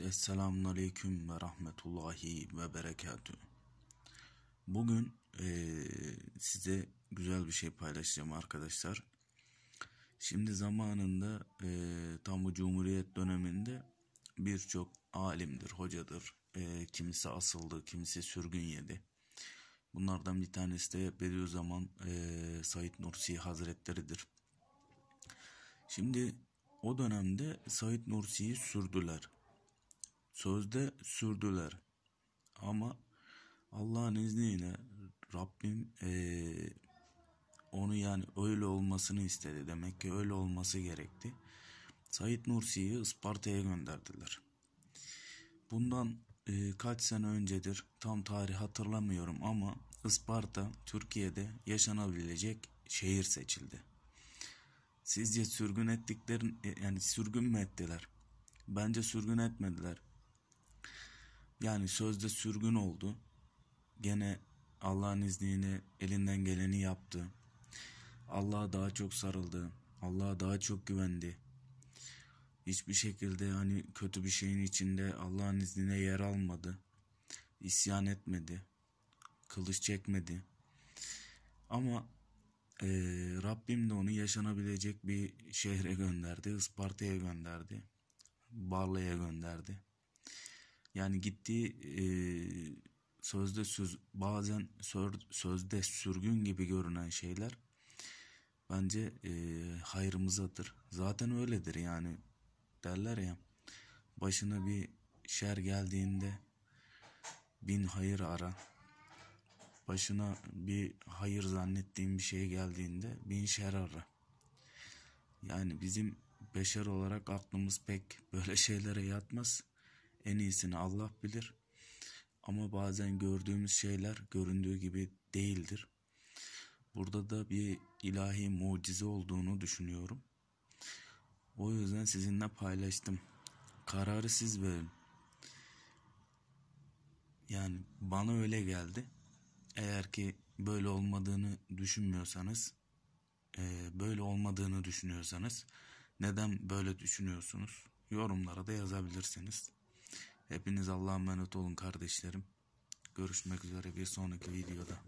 Evet, Esselamun Aleyküm ve Rahmetullahi ve Berekatü. Bugün e, size güzel bir şey paylaşacağım arkadaşlar. Şimdi zamanında e, tam bu Cumhuriyet döneminde birçok alimdir, hocadır. E, kimisi asıldı, kimisi sürgün yedi. Bunlardan bir tanesi de Bediüzzaman e, Said Nursi Hazretleri'dir. Şimdi o dönemde Said Nursi'yi sürdüler sözde sürdüler. Ama Allah'ın izniyle Rabbim ee, onu yani öyle olmasını istedi. Demek ki öyle olması gerekti. Said Nursi'yi Isparta'ya gönderdiler. Bundan e, kaç sene öncedir tam tarih hatırlamıyorum ama Isparta Türkiye'de yaşanabilecek şehir seçildi. Sizce sürgün ettiklerin e, yani sürgün mü ettiler? Bence sürgün etmediler. Yani sözde sürgün oldu. Gene Allah'ın izniyle elinden geleni yaptı. Allah'a daha çok sarıldı. Allah'a daha çok güvendi. Hiçbir şekilde hani kötü bir şeyin içinde Allah'ın izniyle yer almadı. İsyan etmedi. Kılıç çekmedi. Ama e, Rabbim de onu yaşanabilecek bir şehre gönderdi. Isparta'ya gönderdi. Barla'ya gönderdi. Yani gittiği e, sözde söz bazen sör, sözde sürgün gibi görünen şeyler bence e, hayrımızadır. Zaten öyledir yani derler ya başına bir şer geldiğinde bin hayır ara. Başına bir hayır zannettiğin bir şey geldiğinde bin şer ara. Yani bizim beşer olarak aklımız pek böyle şeylere yatmaz. En iyisini Allah bilir. Ama bazen gördüğümüz şeyler göründüğü gibi değildir. Burada da bir ilahi mucize olduğunu düşünüyorum. O yüzden sizinle paylaştım. Kararı siz verin. Yani bana öyle geldi. Eğer ki böyle olmadığını düşünmüyorsanız, e, böyle olmadığını düşünüyorsanız neden böyle düşünüyorsunuz? Yorumlara da yazabilirsiniz. Hepiniz Allah'a emanet olun kardeşlerim. Görüşmek üzere bir sonraki videoda.